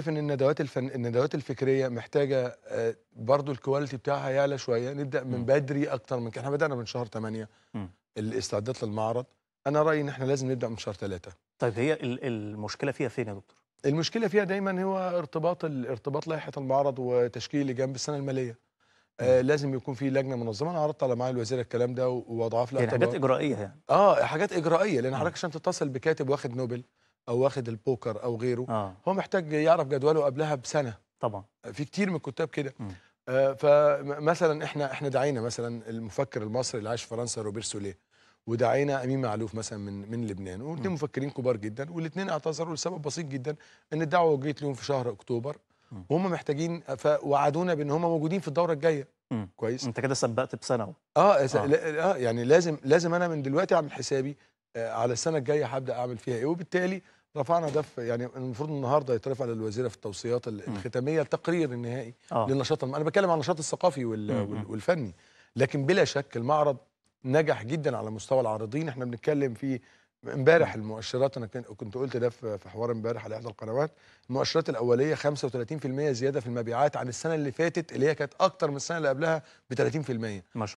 شايف ان الندوات الفن... الندوات الفكريه محتاجه آه، برضو الكواليتي بتاعها يعلى شويه نبدا من بدري اكتر من كده احنا بدانا من شهر 8 الاستعداد للمعرض انا رايي ان احنا لازم نبدا من شهر 3 طيب هي المشكله فيها فين يا دكتور المشكله فيها دايما هو ارتباط ارتباط لائحه المعرض وتشكيل لجان بالسنه الماليه آه لازم يكون في لجنه منظمه انا عرضت على معالي الوزير الكلام ده واضعاف له يعني حاجات اجرائيه يعني اه حاجات اجرائيه لان حضرتك عشان تتصل بكاتب واخد نوبل او واخد البوكر او غيره آه. هو محتاج يعرف جدوله قبلها بسنه طبعا في كتير من الكتاب كده آه فمثلا احنا احنا دعينا مثلا المفكر المصري اللي عاش في فرنسا روبير سوليه ودعينا امين معلوف مثلا من من لبنان والاثنين مفكرين كبار جدا والاثنين اعتذروا لسبب بسيط جدا ان الدعوه جيت لهم في شهر اكتوبر وهم محتاجين فوعدونا بان هم موجودين في الدوره الجايه مم. كويس انت كده سبقت بسنه اه, آه. آه. يعني لازم لازم انا من دلوقتي اعمل حسابي آه على السنه الجايه هبدا اعمل فيها ايه وبالتالي رفعنا دف يعني المفروض النهارده يترفع للوزيره في التوصيات الختاميه التقرير النهائي آه. للنشاط الم... انا بتكلم عن النشاط الثقافي وال... والفني لكن بلا شك المعرض نجح جدا على مستوى العارضين احنا بنتكلم في امبارح المؤشرات انا كنت قلت ده في حوار امبارح على احدى القنوات المؤشرات الاوليه 35% زياده في المبيعات عن السنه اللي فاتت اللي هي كانت اكتر من السنه اللي قبلها ب 30% ما شاء